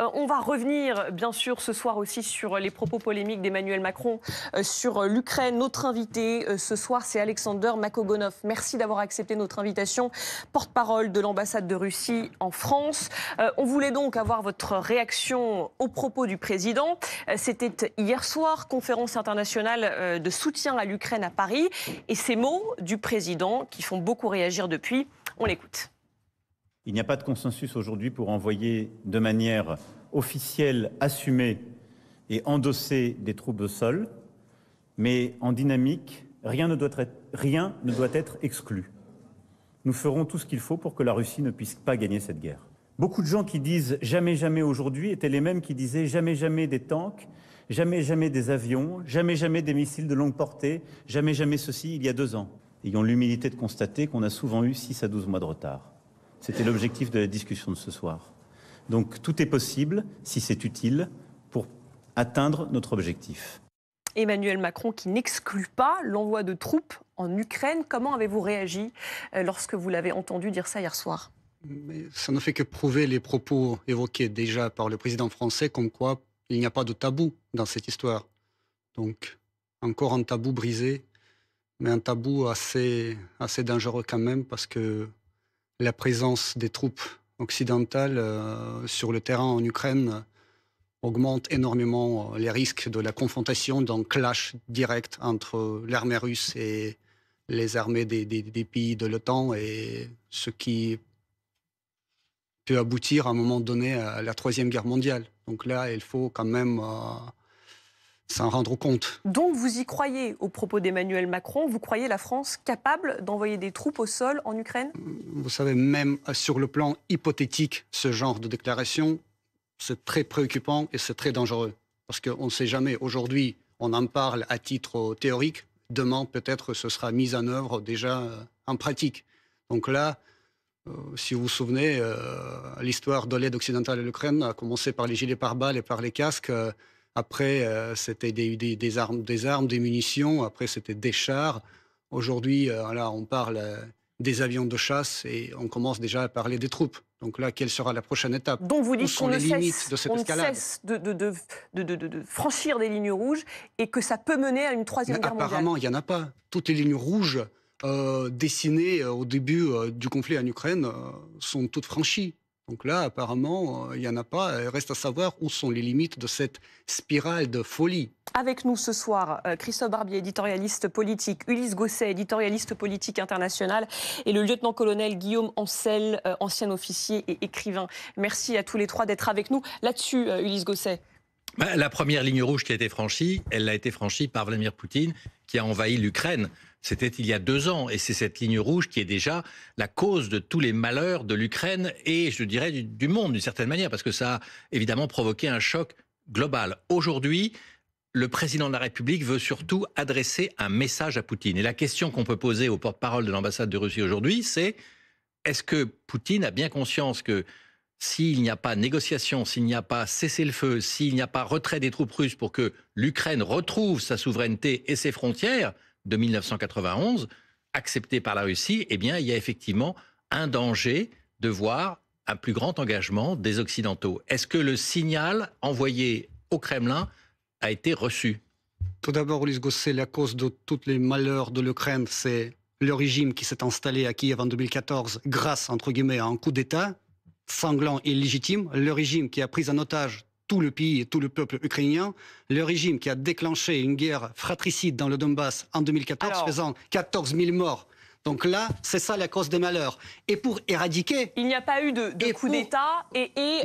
Euh, on va revenir, bien sûr, ce soir aussi sur les propos polémiques d'Emmanuel Macron euh, sur euh, l'Ukraine. Notre invité ce soir, c'est Alexander Makogonov. Merci d'avoir accepté notre invitation, porte-parole de l'ambassade de Russie en France. on voulait donc avoir votre réaction aux propos du président. C'était hier soir, conférence internationale de soutien à l'Ukraine à Paris. Et ces mots du président qui font beaucoup réagir depuis, on l'écoute. Il n'y a pas de consensus aujourd'hui pour envoyer de manière officielle, assumée et endossée des troupes au sol, mais en dynamique, rien ne doit être, exclu. Nous ferons tout ce qu'il faut pour que la Russie ne puisse pas gagner cette guerre. Beaucoup de gens qui disent jamais jamais aujourd'hui étaient les mêmes qui disaient jamais jamais des tanks, jamais jamais des avions, jamais jamais des missiles de longue portée, jamais jamais ceci il y a deux ans. ayant l'humilité de constater qu'on a souvent eu 6 à 12 mois de retard. C'était l'objectif de la discussion de ce soir. Donc tout est possible si c'est utile pour atteindre notre objectif. Emmanuel Macron qui n'exclut pas l'envoi de troupes en Ukraine. Comment avez-vous réagi euh, lorsque vous l'avez entendu dire ça hier soir Ça ne fait que prouver les propos évoqués déjà par le président français comme quoi il n'y a pas de tabou dans cette histoire. Donc encore un tabou brisé mais un tabou assez dangereux quand même parce que la présence des troupes occidentales euh, sur le terrain en Ukraine euh, augmente énormément euh, les risques de la confrontation, d'un clash direct entre l'armée russe et les armées des, pays de l'OTAN, et ce qui peut aboutir à un moment donné à la Troisième Guerre mondiale. Donc là, il faut quand même s'en rendre compte. Donc vous y croyez au propos d'Emmanuel Macron Vous croyez la France capable d'envoyer des troupes au sol en Ukraine Vous savez, même euh, sur le plan hypothétique, ce genre de déclaration, c'est très préoccupant et c'est très dangereux. Parce qu'on ne sait jamais. Aujourd'hui, on en parle à titre théorique. Demain, peut-être, ce sera mis en œuvre déjà euh, en pratique. Donc là, euh, si vous vous souvenez, l'histoire de l'aide occidentale à l'Ukraine a commencé par les gilets pare-balles et par les casques. Après, euh, c'était des, armes, des armes, des munitions. Après, c'était des chars. Aujourd'hui, euh, là, on parle euh, des avions de chasse et on commence déjà à parler des troupes. Donc là, quelle sera la prochaine étape Donc vous dites qu'on cesse, de cette ne cesse de, de, de, de, franchir des lignes rouges et que ça peut mener à une troisième guerre mondiale. Apparemment, il n'y en a pas. Toutes les lignes rouges dessinées au début du conflit en Ukraine sont toutes franchies. Donc là, apparemment, euh, il n'y en a pas. Il euh, reste à savoir où sont les limites de cette spirale de folie. Avec nous ce soir, euh, Christophe Barbier, éditorialiste politique, Ulysse Gosset, éditorialiste politique international, et le lieutenant-colonel Guillaume Ancel, ancien officier et écrivain. Merci à tous les trois d'être avec nous. Là-dessus, Ulysse Gosset. Bah, la première ligne rouge qui a été franchie, elle a été franchie par Vladimir Poutine, qui a envahi l'Ukraine. C'était il y a deux ans. Et c'est cette ligne rouge qui est déjà la cause de tous les malheurs de l'Ukraine et, je dirais, du, monde, d'une certaine manière, parce que ça a évidemment provoqué un choc global. Aujourd'hui, le président de la République veut surtout adresser un message à Poutine. Et la question qu'on peut poser au porte-parole de l'ambassade de Russie aujourd'hui, c'est est-ce que Poutine a bien conscience que s'il n'y a pas négociation, s'il n'y a pas cessez-le-feu, s'il n'y a pas retrait des troupes russes pour que l'Ukraine retrouve sa souveraineté et ses frontières, de 1991, accepté par la Russie, eh bien, il y a effectivement un danger de voir un plus grand engagement des Occidentaux. Est-ce que le signal envoyé au Kremlin a été reçu Tout d'abord, Ulysse Gosset, la cause de tous les malheurs de l'Ukraine, c'est le régime qui s'est installé à Kiev en 2014 grâce, entre guillemets, à un coup d'État sanglant et légitime, le régime qui a pris en otage tout le pays, et tout le peuple ukrainien, le régime qui a déclenché une guerre fratricide dans le Donbass en 2014, faisant 14 000 morts. Donc là, c'est ça la cause des malheurs. Et pour éradiquer... Il n'y a pas eu de, coup d'État et, il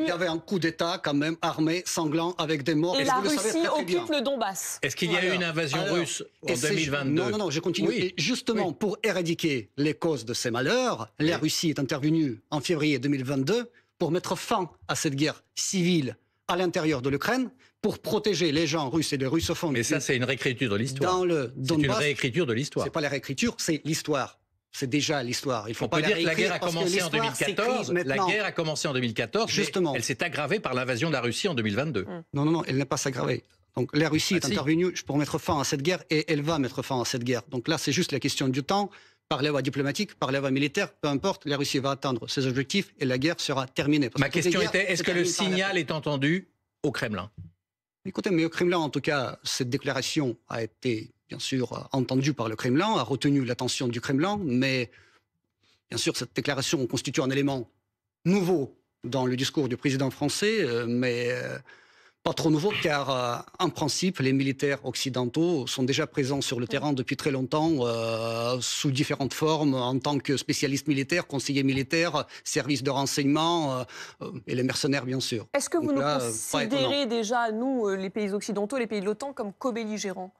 Il y avait un coup d'État quand même armé, sanglant, avec des morts. Et la Russie occupe le Donbass. Est-ce qu'il y a eu une invasion russe en 2022 Non, non, non, je continue. justement, pour éradiquer les causes de ces malheurs, la Russie est intervenue en février 2022 pour mettre fin à cette guerre civile à l'intérieur de l'Ukraine pour protéger les gens russes et les russophones. Mais ça, c'est une réécriture de l'histoire. Dans le C'est une réécriture de l'histoire. C'est pas la réécriture, c'est l'histoire. C'est déjà l'histoire. Il faut pas dire que la guerre a commencé en 2014. La guerre a commencé en 2014. Justement. Elle s'est aggravée par l'invasion de la Russie en 2022. Mm. Non, non, non, elle n'a pas s'aggravée. Donc la Russie ah, est intervenue pour mettre fin à cette guerre et elle va mettre fin à cette guerre. Donc là, c'est juste la question du temps par la voie diplomatique, par la voie militaire, peu importe, la Russie va atteindre ses objectifs et la guerre sera terminée. Ma question était, est-ce que le signal est entendu au Kremlin Écoutez, mais au Kremlin, en tout cas, cette déclaration a été, bien sûr, entendue par le Kremlin, a retenu l'attention du Kremlin, mais bien sûr, cette déclaration constitue un élément nouveau dans le discours du président français, euh, mais... Euh, pas trop nouveau car euh, en principe les militaires occidentaux sont déjà présents sur le terrain depuis très longtemps euh, sous différentes formes en tant que spécialistes militaires, conseillers militaires, services de renseignement euh, et les mercenaires bien sûr. Est-ce que vous nous considérez déjà nous les pays occidentaux, les pays de l'OTAN comme co-belligérants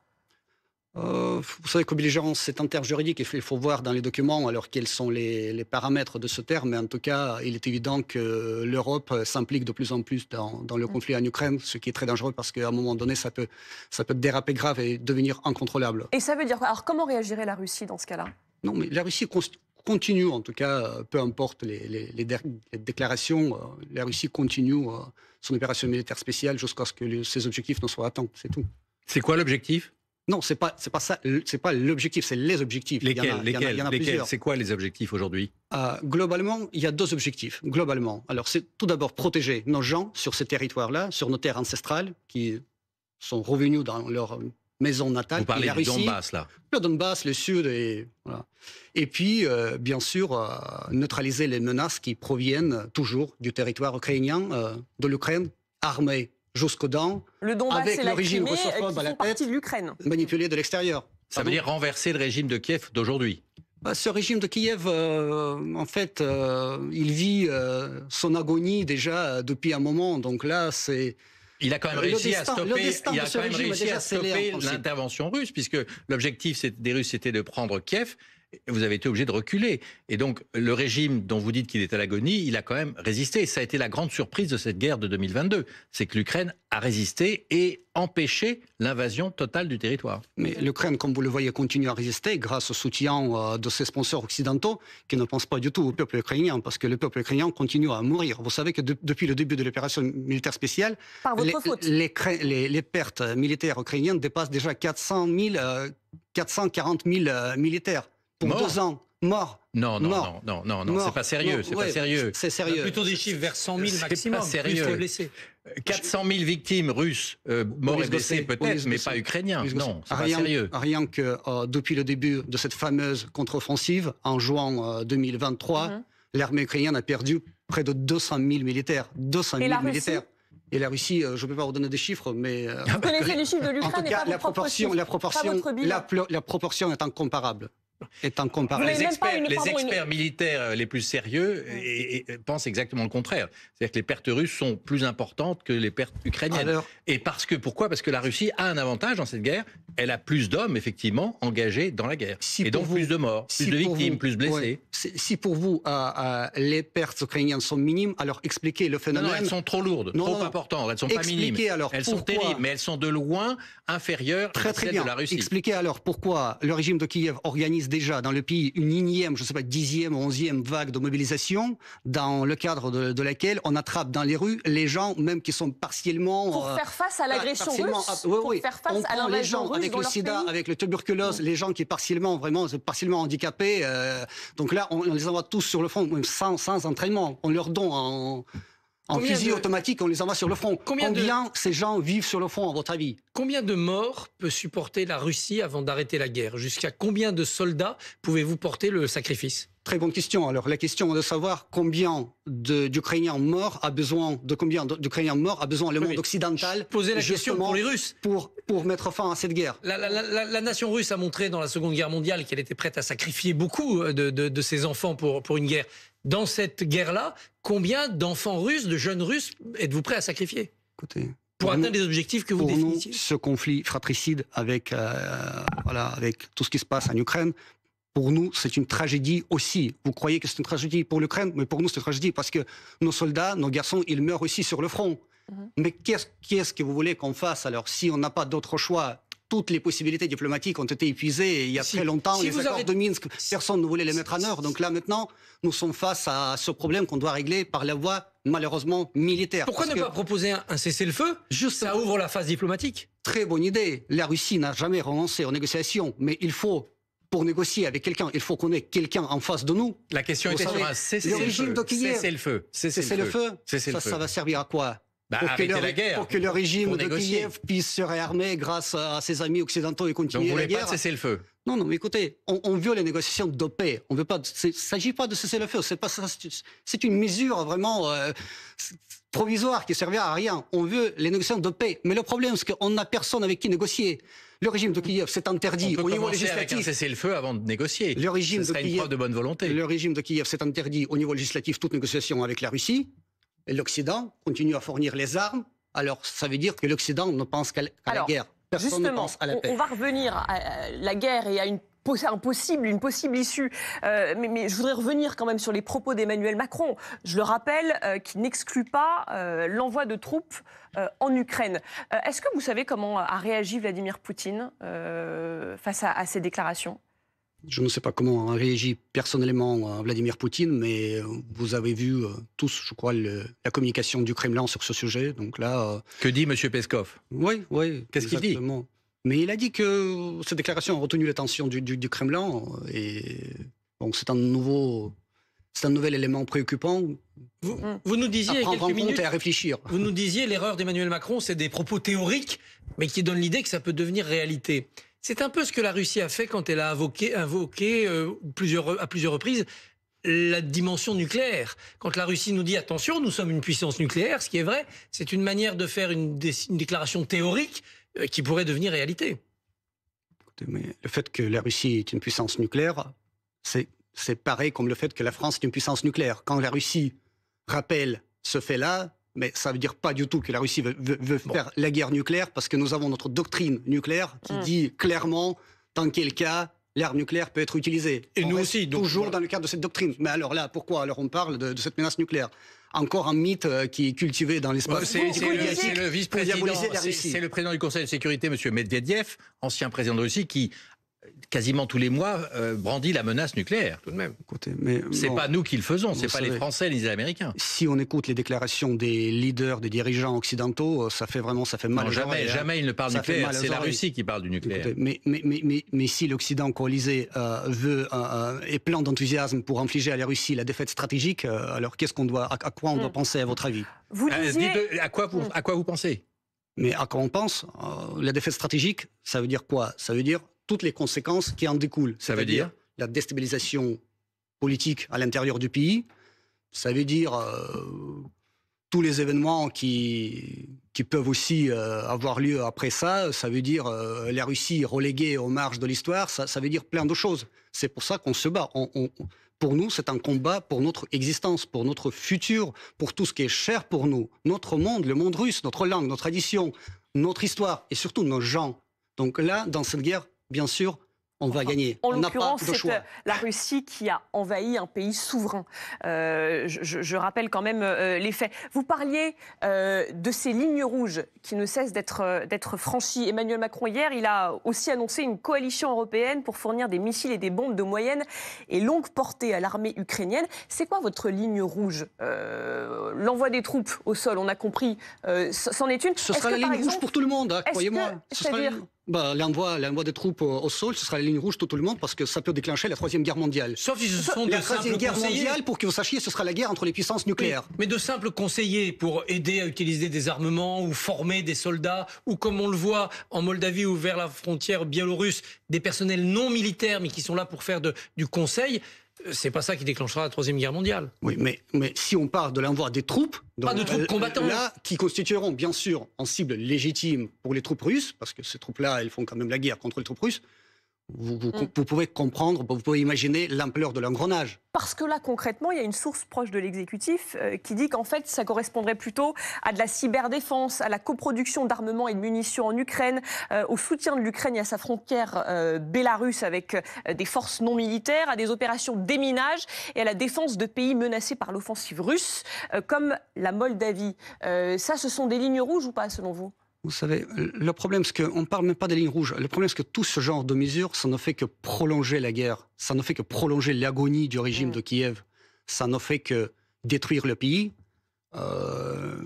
euh, vous savez, cobligérance, c'est un terme juridique. Il faut voir dans les documents alors quels sont les, paramètres de ce terme. Mais en tout cas, il est évident que l'Europe s'implique de plus en plus dans, le mm. conflit en Ukraine, ce qui est très dangereux parce qu'à un moment donné, ça peut, ça peut déraper grave et devenir incontrôlable. Et ça veut dire quoi Alors, comment réagirait la Russie dans ce cas-là Non, mais la Russie continue, en tout cas, euh, peu importe les, déclarations, euh, la Russie continue son opération militaire spéciale jusqu'à ce que ses objectifs ne soient atteints. C'est tout. C'est quoi l'objectif non, c'est pas c'est pas ça, c'est pas l'objectif, c'est les objectifs. Lesquels Lesquels C'est quoi les objectifs aujourd'hui euh, Globalement, il y a deux objectifs. Globalement, alors c'est tout d'abord protéger nos gens sur ces territoires-là, sur nos terres ancestrales, qui sont revenus dans leur maison natale. Vous parlez du Donbass, là Le Donbass, le Sud, et Et puis, euh, bien sûr, euh, neutraliser les menaces qui proviennent toujours du territoire ukrainien, de l'Ukraine, armée Jusqu'au dents, le avec le régime russophobe à la de l'Ukraine. manipulé de l'extérieur. Ça veut dire renverser le régime de Kiev d'aujourd'hui bah, ce régime de Kiev, euh, en fait, euh, il vit euh, son agonie déjà depuis un moment. Donc là, c'est il a quand même réussi à stopper, il a quand même réussi à stopper l'intervention russe, puisque l'objectif des Russes c'était de prendre Kiev vous avez été obligé de reculer. Et donc, le régime dont vous dites qu'il est à l'agonie, il a quand même résisté. Et ça a été la grande surprise de cette guerre de 2022. C'est que l'Ukraine a résisté et empêché l'invasion totale du territoire. Mais l'Ukraine, comme vous le voyez, continue à résister grâce au soutien euh, de ses sponsors occidentaux qui ne pensent pas du tout au peuple ukrainien, parce que le peuple ukrainien continue à mourir. Vous savez que depuis le début de l'opération militaire spéciale, les, les, pertes militaires ukrainiennes dépassent déjà 400 000, 440 000 militaires pour deux ans. Mort. Non, non, non, non, non, non, c'est pas sérieux, c'est pas sérieux. Plutôt des chiffres vers 100 000 maximum. Pas sérieux. 400 000 euh, victimes russes, euh, mortes et blessés peut-être, mais pas ukrainiens. Non, c'est pas sérieux. Rien que euh, depuis le début de cette fameuse contre-offensive, en juin 2023, mhm. l'armée ukrainienne a perdu près de 200 000 militaires. 200 000 militaires. Et la Russie, je ne peux pas vous donner des chiffres, mais vous connaissez les chiffres de l'Ukraine. En tout la proportion, la proportion, la proportion est incomparable. Les experts, les experts militaires euh, les plus sérieux euh, pensent exactement le contraire. C'est-à-dire que les pertes russes sont plus importantes que les pertes ukrainiennes. Et parce que pourquoi Parce que la Russie a un avantage dans cette guerre. Elle a plus d'hommes effectivement engagés dans la guerre et donc plus de morts, plus de victimes, plus plus blessés. Si pour vous euh, les pertes ukrainiennes sont minimes, alors expliquez le phénomène. Non, elles sont trop lourdes, trop importantes. Elles sont pas minimes. elles sont terribles, mais elles sont de loin inférieures à celles de la Russie. Expliquez alors pourquoi le régime de Kiev organise déjà dans le pays une énième, je ne sais pas, dixième, onzième vague de mobilisation dans le cadre de, laquelle on attrape dans les rues les gens, même qui sont partiellement... Pour euh, faire face à l'agression russe oui, Pour faire face on les gens avec le sida, avec le tuberculose, les gens qui partiellement, vraiment, euh, partiellement handicapés. Euh, donc là, on, les envoie tous sur le front, même sans, sans entraînement. On leur donne... En, en fusil automatique, on les envoie sur le front. Combien, ces gens vivent sur le front, à votre avis Combien de morts peut supporter la Russie avant d'arrêter la guerre Jusqu'à combien de soldats pouvez-vous porter le sacrifice Très bonne question. Alors, la question est de savoir combien d'Ukrainiens morts a besoin, de combien d'Ukrainiens morts a besoin le monde occidental. Poser pour Pour, mettre fin à cette guerre. La, nation russe a montré dans la Seconde Guerre mondiale qu'elle était prête à sacrifier beaucoup euh, de, ses enfants pour, pour une guerre dans cette guerre-là, combien d'enfants russes, de jeunes russes, êtes-vous prêts à sacrifier pour, atteindre les objectifs que vous pour Ce conflit fratricide avec, euh, voilà, avec tout ce qui se passe en Ukraine, pour nous, c'est une tragédie aussi. Vous croyez que c'est une tragédie pour l'Ukraine, mais pour nous, c'est une tragédie parce que nos soldats, nos garçons, ils meurent aussi sur le front. Mhm. Mais qu'est-ce que vous voulez qu'on fasse alors si on n'a pas d'autre choix toutes les possibilités diplomatiques ont été épuisées il y a très longtemps. les accords de Minsk, personne ne voulait les mettre en œuvre. Donc là, maintenant, nous sommes face à ce problème qu'on doit régler par la voie, malheureusement, militaire. Pourquoi ne pas proposer un, cessez-le-feu Juste Ça ouvre la phase diplomatique. Très bonne idée. La Russie n'a jamais renoncé aux négociations, mais il faut pour négocier avec quelqu'un, il faut qu'on ait quelqu'un en face de nous. La question est était sur cessez-le-feu. Cessez-le-feu. cessez Ça, ça va servir à quoi bah, pour, que le, la guerre, pour que le régime de Kiev puisse se réarmer grâce à, ses amis occidentaux et continuer Donc vous la guerre. Pas cesser le feu. Non, non, mais écoutez, on, veut les négociations de paix. On veut pas. s'agit pas de cesser le feu. C'est pas. C'est une mesure vraiment euh, provisoire qui servira à rien. On veut les négociations de paix. Mais le problème, c'est qu'on n'a personne avec qui négocier. Le régime de Kiev, s'est interdit au niveau législatif. Avec un le feu avant de négocier. Le régime Ce de Kiev, une preuve de bonne volonté. Le régime de Kiev, c'est interdit au niveau législatif toute négociation avec la Russie l'Occident continue à fournir les armes, alors ça veut dire que l'Occident ne pense qu'à la guerre. Personne ne pense à la paix. On, va revenir à la guerre et à une possible, une possible issue. Euh, mais, je voudrais revenir quand même sur les propos d'Emmanuel Macron. Je le rappelle, euh, qui n'exclut pas euh, l'envoi de troupes en Ukraine. Est-ce que vous savez comment a réagi Vladimir Poutine face à ces déclarations je ne sais pas comment réagit personnellement Vladimir Poutine, mais euh, vous avez vu euh, tous, je crois, la communication du Kremlin sur ce sujet. Donc là, euh, que dit M. Peskov Oui, oui. Qu'est-ce qu'il dit Mais il a dit que ces déclaration a retenu l'attention du, Kremlin et bon, c'est un nouveau. C'est un nouvel élément préoccupant. Vous, nous disiez à minutes, à réfléchir. Vous nous disiez l'erreur d'Emmanuel Macron, c'est des propos théoriques, mais qui donnent l'idée que ça peut devenir réalité. C'est un peu ce que la Russie a fait quand elle a invoqué, euh, à plusieurs reprises la dimension nucléaire. Quand la Russie nous dit attention, nous sommes une puissance nucléaire, ce qui est vrai, c'est une manière de faire une, déclaration théorique euh, qui pourrait devenir réalité. le fait que la Russie est une puissance nucléaire, c'est pareil comme le fait que la France est une puissance nucléaire. Quand la Russie rappelle ce fait-là, mais ça ne veut dire pas du tout que la Russie veut, faire la guerre nucléaire, parce que nous avons notre doctrine nucléaire qui mm. dit clairement, dans quel cas l'arme nucléaire peut être utilisée. Et nous aussi. Donc, toujours dans le cadre de cette doctrine. Mais alors là, pourquoi alors on parle de, cette menace nucléaire encore un mythe euh, qui est cultivé dans l'espace. c'est le, vice-président, c'est le président du Conseil de sécurité, M. Medvedev, ancien président de Russie, qui quasiment tous les mois, euh, brandit la menace nucléaire, tout de même. mais c'est pas nous qui le faisons, c'est pas les Français les Américains. Si on écoute les déclarations des leaders, des dirigeants occidentaux, euh, ça fait vraiment, ça fait mal. jamais, hein. jamais ils ne parlent nucléaire. C'est la Russie qui parle du nucléaire. mais, si l'Occident coalisé euh, veut et est plein d'enthousiasme pour infliger à la Russie la défaite stratégique, alors qu'est-ce qu'on doit, à, quoi on doit hmm. penser à votre avis Vous dites, hmm. à quoi vous, pensez mais à quoi on pense, la défaite stratégique, ça veut dire quoi Ça veut dire toutes les conséquences qui en découlent. Ça veut dire, La déstabilisation politique à l'intérieur du pays. Ça veut dire euh, tous les événements qui, qui peuvent aussi euh, avoir lieu après ça. Ça veut dire euh, la Russie reléguée aux marges de l'histoire. Ça, ça, veut dire plein de choses. C'est pour ça qu'on se bat. pour nous, c'est un combat pour notre existence, pour notre futur, pour tout ce qui est cher pour nous. Notre monde, le monde russe, notre langue, nos traditions, notre histoire et surtout nos gens. Donc là, dans cette guerre, bien sûr, on va gagner. En l'occurrence, c'est euh, la Russie qui a envahi un pays souverain. Euh, je, rappelle quand même euh, les faits. Vous parliez de ces lignes rouges qui ne cessent d'être franchies. Emmanuel Macron, hier, il a aussi annoncé une coalition européenne pour fournir des missiles et des bombes de moyenne et longue portée à l'armée ukrainienne. C'est quoi votre ligne rouge L'envoi des troupes au sol, on a compris, c'en est une. Ce sera la ligne rouge pour tout le monde, hein, croyez-moi. à bah, l'envoi des troupes au, sol, ce sera la ligne rouge tout le monde parce que ça peut déclencher la Troisième Guerre mondiale. Sauf si ce sont la troisième guerre mondiale, pour que vous sachiez, ce sera la guerre entre les puissances nucléaires. mais de simples conseillers pour aider à utiliser des armements ou former des soldats, ou comme on le voit en Moldavie ou vers la frontière biélorusse, des personnels non militaires mais qui sont là pour faire du conseil c'est pas ça qui déclenchera la Troisième Guerre mondiale. Oui, mais, mais si on part de l'envoi des troupes. Pas de troupes euh, combattantes. Là, qui constitueront bien sûr en cible légitime pour les troupes russes, parce que ces troupes-là, elles font quand même la guerre contre les troupes russes, Mm. Vous, pouvez comprendre, vous pouvez imaginer l'ampleur de l'engrenage. Parce que là, concrètement, il y a une source proche de l'exécutif euh, qui dit qu'en fait, ça correspondrait plutôt à de la cyberdéfense, à la coproduction d'armements et de munitions en Ukraine, euh, au soutien de l'Ukraine à sa frontière euh, bélarusse avec euh, des forces non militaires, à des opérations de déminage et à la défense de pays menacés par l'offensive russe, comme la Moldavie. ça, ce sont des lignes rouges ou pas, selon vous vous savez, le problème, c'est qu'on ne parle même pas des lignes rouges. Le problème, c'est que tout ce genre de mesures, ça ne fait que prolonger la guerre. Ça ne fait que prolonger l'agonie du régime mm. de Kiev. Ça ne fait que détruire le pays, euh,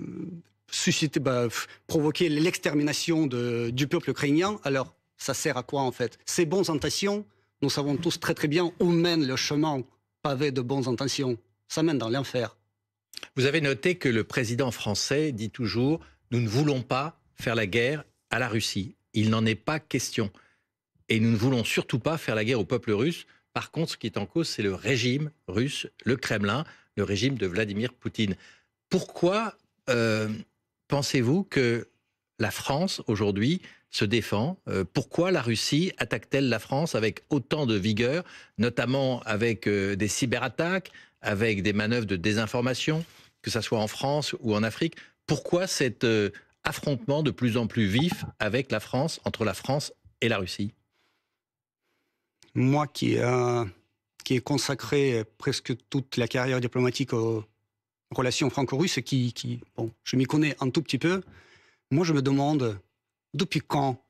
susciter, bah, provoquer l'extermination du peuple ukrainien. Alors, ça sert à quoi, en fait Ces bonnes intentions, nous savons tous très très bien où mène le chemin pavé de bonnes intentions. Ça mène dans l'enfer. Vous avez noté que le président français dit toujours nous ne voulons pas faire la guerre à la Russie. Il n'en est pas question. Et nous ne voulons surtout pas faire la guerre au peuple russe. Par contre, ce qui est en cause, c'est le régime russe, le Kremlin, le régime de Vladimir Poutine. Pourquoi euh, pensez-vous que la France, aujourd'hui, se défend euh, Pourquoi la Russie attaque-t-elle la France avec autant de vigueur, notamment avec euh, des cyberattaques, avec des manœuvres de désinformation, que ce soit en France ou en Afrique Pourquoi cette affrontement de plus en plus vif avec la France, entre la France et la Russie Moi qui, euh, qui ai consacré presque toute la carrière diplomatique aux relations franco-russes, qui, qui, bon, je m'y connais un tout petit peu, moi je me demande depuis quand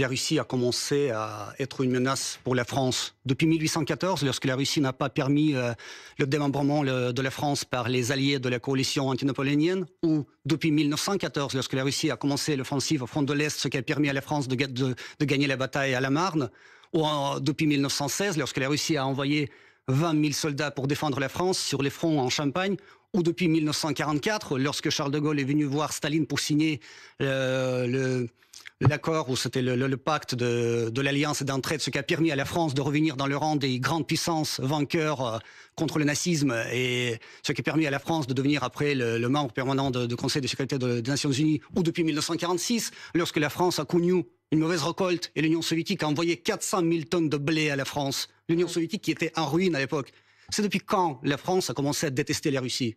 la Russie a commencé à être une menace pour la France. Depuis 1814, lorsque la Russie n'a pas permis euh, le démembrement de la France par les alliés de la coalition antinapoléonienne, ou depuis 1914, lorsque la Russie a commencé l'offensive au front de l'Est, ce qui a permis à la France de, gagner la bataille à la Marne, ou depuis 1916, lorsque la Russie a envoyé 20 000 soldats pour défendre la France sur les fronts en Champagne, ou depuis 1944, lorsque Charles de Gaulle est venu voir Staline pour signer euh, le l'accord ou c'était le, pacte de, de l'alliance d'entraide, ce qui a permis à la France de revenir dans le rang des grandes puissances vainqueurs euh, contre le nazisme et ce qui a permis à la France de devenir après le, membre permanent du Conseil de sécurité des Nations Unies ou depuis 1946, lorsque la France a connu une mauvaise récolte et l'Union soviétique a envoyé 400 000 tonnes de blé à la France, l'Union soviétique qui était en ruine à l'époque. C'est depuis quand la France a commencé à détester la Russie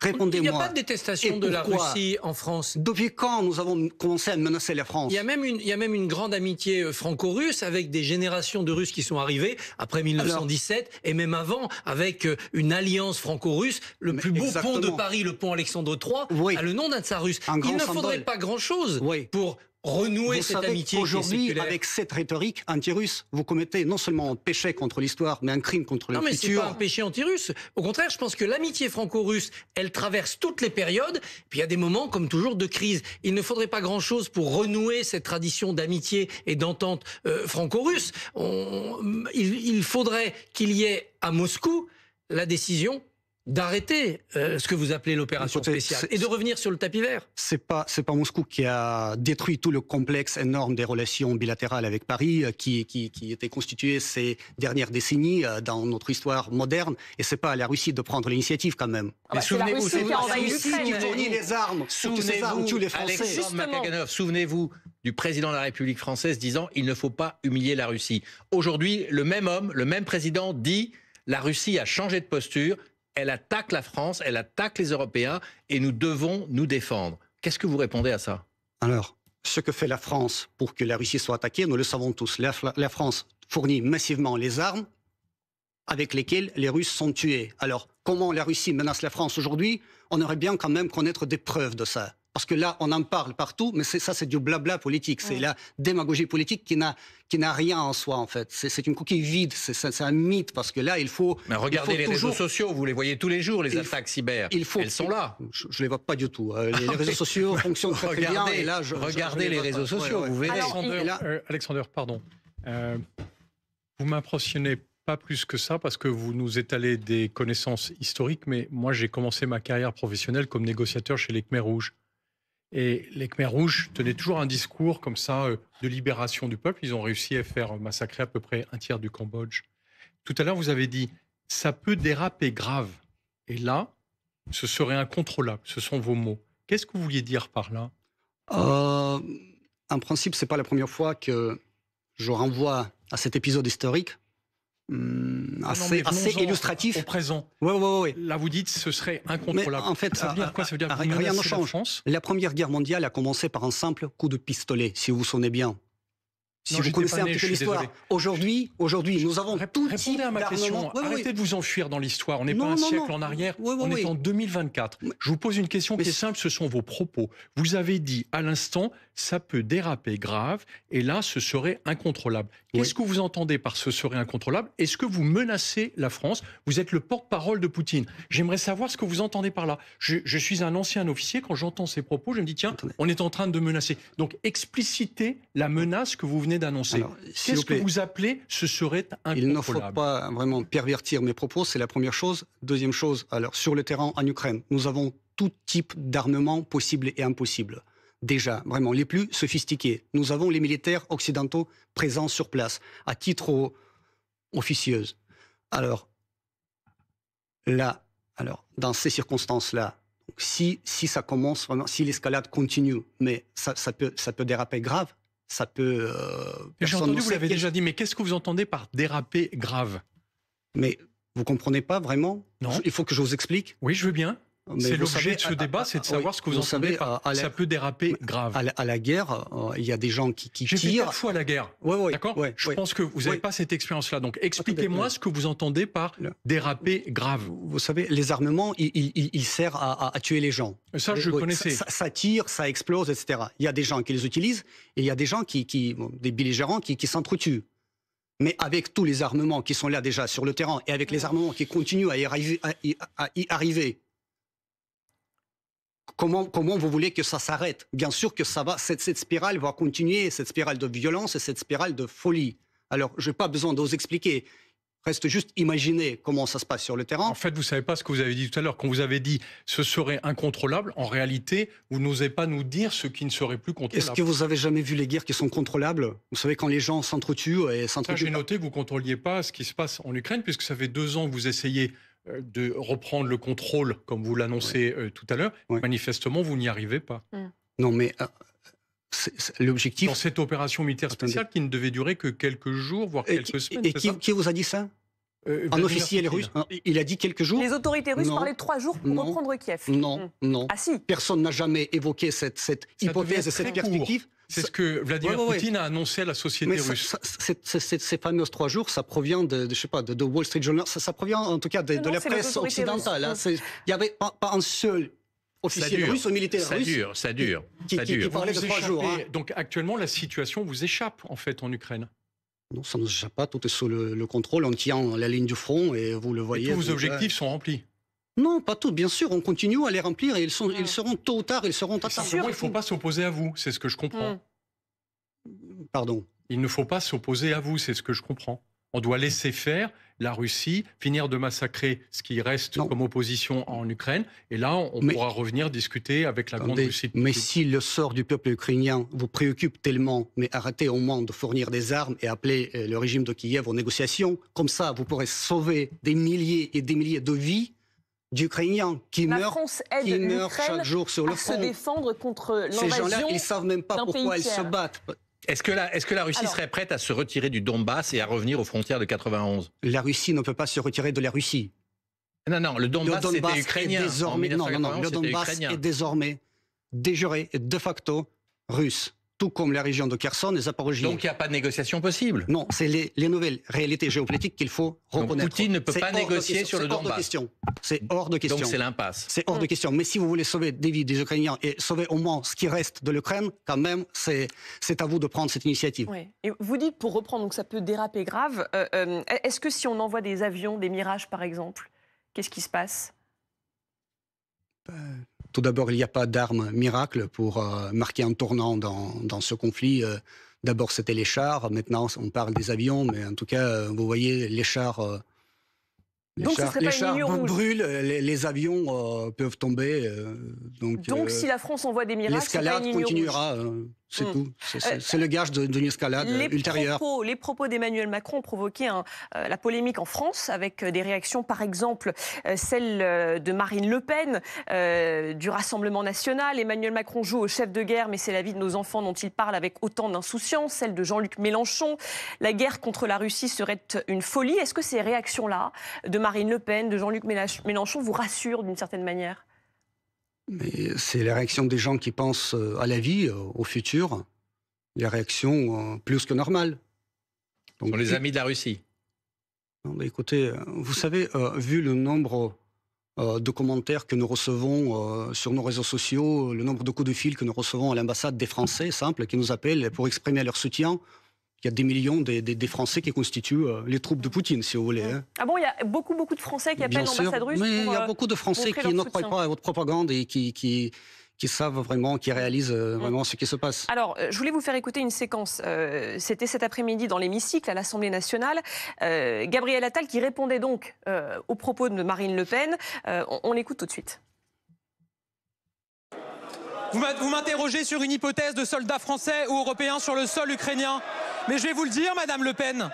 répondez Il n'y a pas de détestation de la Russie en France. Depuis quand nous avons commencé à menacer la France il y, a même une, il y même une grande amitié euh, franco-russe avec des générations de Russes qui sont arrivées après 1917 et même avant avec euh, une alliance franco-russe. Le plus beau pont de Paris, le pont Alexandre III, a le nom d'un tsar russe. il ne faudrait pas grand-chose pour renouer vous cette amitié Aujourd'hui, avec cette rhétorique anti-russe, vous commettez non seulement un péché contre l'histoire, mais un crime contre la Non, mais c'est pas un péché anti-russe. Au contraire, je pense que l'amitié franco-russe, elle traverse toutes les périodes. Puis il y a des moments, comme toujours, de crise. Il ne faudrait pas grand-chose pour renouer cette tradition d'amitié et d'entente euh, franco-russe. il faudrait qu'il y ait à Moscou la décision d'arrêter euh, ce que vous appelez l'opération spéciale et de revenir sur le tapis vert. C'est pas c'est pas Moscou qui a détruit tout le complexe énorme des relations bilatérales avec Paris euh, qui, qui, qui était constitué ces dernières décennies euh, dans notre histoire moderne et c'est pas la Russie de prendre l'initiative quand même. Ah souvenez-vous, bah, c'est la Russie qui fournit les armes, souvenez-vous tous les Français. souvenez-vous du président de la République française disant il ne faut pas humilier la Russie. Aujourd'hui, le même homme, le même président dit la Russie a changé de posture, elle attaque la France, elle attaque les Européens, et nous devons nous défendre. Qu'est-ce que vous répondez à ça Alors, ce que fait la France pour que la Russie soit attaquée, nous le savons tous. La, France fournit massivement les armes avec lesquelles les Russes sont tués. Alors, comment la Russie menace la France aujourd'hui On aurait bien quand même connaître des preuves de ça parce que là, on en parle partout, mais ça, c'est du blabla politique. C'est la démagogie politique qui n'a rien en soi, en fait. C'est une coquille vide, c'est un mythe, parce que là, il faut... Mais regardez les réseaux sociaux, vous les voyez tous les jours, les attaques cyber. Il faut... Elles sont là. Je ne les vois pas du tout. Hein. les, ah, réseaux sociaux fonctionnent très, bien, et là, regardez les, réseaux sociaux, vous verrez. Alexander, là... Euh, pardon. Euh, vous m'impressionnez pas plus que ça parce que vous nous étalez des connaissances historiques, mais moi j'ai commencé ma carrière professionnelle comme négociateur chez les Khmer Rouges. Et les Khmers rouges tenaient toujours un discours comme ça euh, de libération du peuple. Ils ont réussi à faire massacrer à peu près un tiers du Cambodge. Tout à l'heure, vous avez dit, ça peut déraper grave. Et là, ce serait incontrôlable. Ce sont vos mots. Qu'est-ce que vous vouliez dire par là euh, En principe, c'est pas la première fois que je renvoie à cet épisode historique Hmm, assez, illustratif. présent. Oui, Là, vous dites, ce serait incontrôlable. en fait, ça veut dire ah, quoi Ça veut dire ah, rien ne change. La, la, Première Guerre mondiale a commencé par un simple coup de pistolet, si vous sonnez bien. Si vous connaissez un peu l'histoire, aujourd'hui, aujourd'hui, nous avons tout type à ma question. Arrêtez de vous enfuir dans l'histoire. On n'est pas un siècle en arrière. on est en 2024. je vous pose une question qui est simple. Ce sont vos propos. Vous avez dit à l'instant ça peut déraper grave, et là, ce serait incontrôlable. Qu'est-ce que vous entendez par ce serait incontrôlable Est-ce que vous menacez la France Vous êtes le porte-parole de Poutine. J'aimerais savoir ce que vous entendez par là. Je, suis un ancien officier, quand j'entends ces propos, je me dis, tiens, on est en train de menacer. Donc, explicitez la menace que vous venez d'annoncer. Qu'est-ce que vous appelez ce serait incontrôlable Il ne faut pas vraiment pervertir mes propos, c'est la première chose. Deuxième chose, alors, sur le terrain en Ukraine, nous avons tout type d'armement possible et impossible déjà vraiment les plus sophistiqués. Nous avons les militaires occidentaux présents sur place à titre officieux. Alors, là, alors, dans ces circonstances-là, si, si ça commence vraiment, si l'escalade continue, mais ça, peut, ça peut déraper grave, ça peut. Euh, j'ai entendu, vous l'avez déjà dit, mais qu'est-ce que vous entendez par déraper grave Mais vous comprenez pas vraiment Non. Il faut que je vous explique. Oui, je veux bien. C'est l'objet de ce débat, c'est de savoir ce que vous, en savez. la, ça peut déraper grave. À la, guerre, euh, il y a des gens qui, qui tirent. J'ai fait la guerre. Oui, D'accord. Je pense que vous n'avez pas cette expérience-là. Donc, expliquez-moi ce que vous entendez par déraper grave. Vous savez, les armements, ils servent à, tuer les gens. Ça, je connaissais. Ça, tire, ça explose, etc. Il y a des gens qui les utilisent et il y a des gens qui, des belligérants, qui, s'entretuent. Mais avec tous les armements qui sont là déjà sur le terrain et avec les armements qui continuent à à y arriver Comment, vous voulez que ça s'arrête Bien sûr que ça va, cette, spirale va continuer, cette spirale de violence et cette spirale de folie. Alors, je n'ai pas besoin de vous expliquer. Reste juste imaginer comment ça se passe sur le terrain. En fait, vous ne savez pas ce que vous avez dit tout à l'heure. Quand vous avez dit ce serait incontrôlable, en réalité, vous n'osez pas nous dire ce qui ne serait plus contrôlable. Est-ce que vous avez jamais vu les guerres qui sont contrôlables Vous savez, quand les gens s'entretuent et s'entretuent. J'ai noté que vous ne contrôliez pas ce qui se passe en Ukraine, puisque ça fait deux ans que vous essayez euh, de reprendre le contrôle, comme vous l'annoncez euh, tout à l'heure, manifestement, vous n'y arrivez pas. Mm. Non, mais euh, l'objectif. Dans cette opération militaire spéciale qui ne devait durer que quelques jours, voire quelques semaines. Et qui, vous a dit ça euh, un officiel russe, il a dit quelques jours. Les autorités russes parlaient de trois jours pour reprendre Kiev. Non, hmm. non. Ah, Personne n'a jamais évoqué cette, hypothèse, cette perspective. C'est ce que Vladimir Poutine a annoncé à la société russe. ces fameuses trois jours, ça provient de, je sais pas, de, Wall Street Journal, ça, provient en tout cas de, la presse occidentale. Hein. Il n'y avait pas, un seul officier russe ou militaire russe. ça dure, ça dure. Qui, parlait de trois jours. Hein. Donc actuellement, la situation vous échappe en fait en Ukraine. Non, ça ne nous pas, tout est sous le, contrôle, on tient la ligne du front et vous le voyez. Et tous vos objectifs sont remplis non, pas tout. Bien sûr, on continue à les remplir et ils, sont, ils ah. seront tôt ou tard, ils seront atteints. il ne faut pas s'opposer à vous. C'est ce que je comprends. Hum. Pardon. Il ne faut pas s'opposer à vous. C'est ce que je comprends. On doit laisser faire la Russie, finir de massacrer ce qui reste comme opposition en Ukraine. Et là, on pourra revenir discuter avec la Grande Russie. Mais si le sort du peuple ukrainien vous préoccupe tellement, mais arrêtez au moins de fournir des armes et appelez euh, le régime de Kiev aux négociations. Comme ça, vous pourrez sauver des milliers et des milliers de vies d'Ukrainiens qui meurent, chaque jour sur le front. se défendre contre l'invasion Ces gens-là, ils savent même pas pourquoi ils se battent. Est-ce que, la, Russie serait prête à se retirer du Donbass et à revenir aux frontières de 91 La Russie ne peut pas se retirer de la Russie. Non, non, le Donbass, ukrainien. désormais, non, non, le Donbass est désormais déjuré et de facto russe tout comme la région de Kherson et Zaporogie. Donc il n'y a pas de négociation possible Non, c'est les, nouvelles réalités géopolitiques qu'il faut reconnaître. Donc, Poutine ne peut pas négocier sur le Donbass. C'est hors de question. Donc c'est l'impasse. C'est hors de question. Mais si vous voulez sauver des vies des Ukrainiens et sauver au moins ce qui reste de l'Ukraine, quand même, c'est à vous de prendre cette initiative. Oui. Et vous dites, pour reprendre, donc ça peut déraper grave, euh, euh, est-ce que si on envoie des avions, des mirages par exemple, qu'est-ce qui se passe ben, tout d'abord, il n'y a pas d'armes miracle pour euh, marquer un tournant dans, dans ce conflit. Euh, d'abord, c'était les chars. Maintenant, on parle des avions. Mais en tout cas, euh, vous voyez, les chars... donc, chars, les brûlent, les, les avions peuvent tomber. donc, donc si la France envoie des miracles, l'escalade continuera. Hein. C'est mm. tout. Euh, c'est le gage d'une escalade les ultérieure. Propos, les propos d'Emmanuel Macron ont provoqué hein, euh, la polémique en France avec euh, des réactions, par exemple, celles celle de Marine Le Pen, du Rassemblement national. Emmanuel Macron joue au chef de guerre, mais c'est la vie de nos enfants dont il parle avec autant d'insouciance. Celle de Jean-Luc Mélenchon. La guerre contre la Russie serait une folie. Est-ce que ces réactions-là de Marine Le Pen, de Jean-Luc Mélenchon vous rassurent d'une certaine manière mais c'est la réaction des gens qui pensent euh, à la vie, euh, au futur, La réaction euh, plus que normale. Donc, les amis de la Russie. écoutez, vous savez, vu le nombre de commentaires que nous recevons sur nos réseaux sociaux, le nombre de coups de fil que nous recevons à l'ambassade des Français, simples, qui nous appellent pour exprimer leur soutien, il y a des millions des, Français qui constituent euh, les troupes de Poutine, si vous voulez. Hein. Ah bon, il y a beaucoup, beaucoup de Français qui appellent l'ambassade russe Mais il y a euh, beaucoup de Français qui ne pas à votre propagande et qui, savent vraiment, qui réalisent euh, mm. vraiment ce qui se passe. Alors, je voulais vous faire écouter une séquence. C'était cet après-midi dans l'hémicycle à l'Assemblée nationale. Gabriel Attal qui répondait donc aux propos de Marine Le Pen. on l'écoute tout de suite. Vous m'interrogez sur une hypothèse de soldats français ou européens sur le sol ukrainien. Mais je vais vous le dire, Madame Le Pen,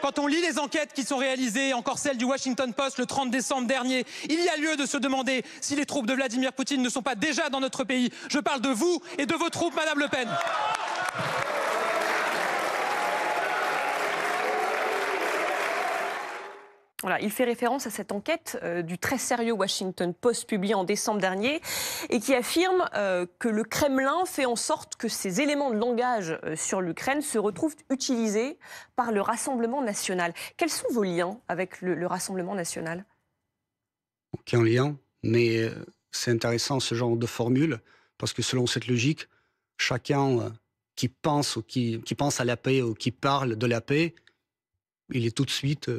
quand on lit les enquêtes qui sont réalisées, encore celles du Washington Post le 30 décembre dernier, il y a lieu de se demander si les troupes de Vladimir Poutine ne sont pas déjà dans notre pays. Je parle de vous et de vos troupes, Madame Le Pen. il fait référence à cette enquête euh, du très sérieux Washington Post publiée en décembre dernier et qui affirme euh, que le Kremlin fait en sorte que ces éléments de langage euh, sur l'Ukraine se retrouvent utilisés par le Rassemblement national. Quels sont vos liens avec le, Rassemblement national Aucun lien, mais c'est intéressant ce genre de formule parce que selon cette logique, chacun qui pense ou qui pense à la paix ou qui parle de la paix, il est tout de suite